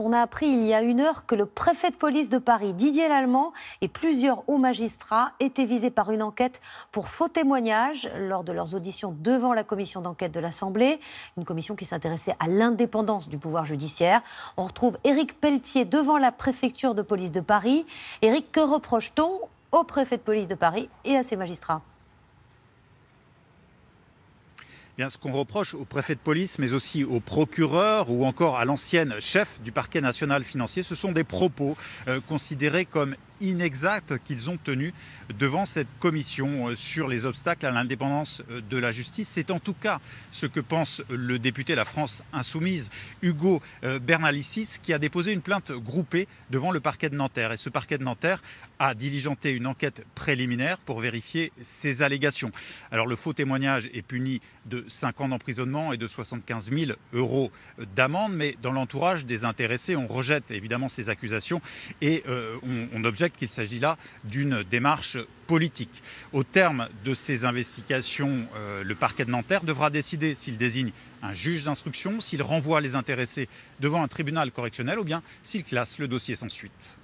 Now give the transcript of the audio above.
On a appris il y a une heure que le préfet de police de Paris, Didier Lallemand, et plusieurs hauts magistrats étaient visés par une enquête pour faux témoignages lors de leurs auditions devant la commission d'enquête de l'Assemblée, une commission qui s'intéressait à l'indépendance du pouvoir judiciaire. On retrouve Éric Pelletier devant la préfecture de police de Paris. Éric, que reproche-t-on au préfet de police de Paris et à ses magistrats eh ce qu'on reproche au préfet de police, mais aussi au procureur ou encore à l'ancienne chef du parquet national financier, ce sont des propos euh, considérés comme inexactes qu'ils ont tenu devant cette commission euh, sur les obstacles à l'indépendance euh, de la justice. C'est en tout cas ce que pense le député La France Insoumise, Hugo euh, Bernalicis, qui a déposé une plainte groupée devant le parquet de Nanterre. Et ce parquet de Nanterre a diligenté une enquête préliminaire pour vérifier ces allégations. Alors le faux témoignage est puni de 5 ans d'emprisonnement et de 75 000 euros d'amende, mais dans l'entourage des intéressés, on rejette évidemment ces accusations et on objecte qu'il s'agit là d'une démarche politique. Au terme de ces investigations, euh, le parquet de Nanterre devra décider s'il désigne un juge d'instruction, s'il renvoie les intéressés devant un tribunal correctionnel ou bien s'il classe le dossier sans suite.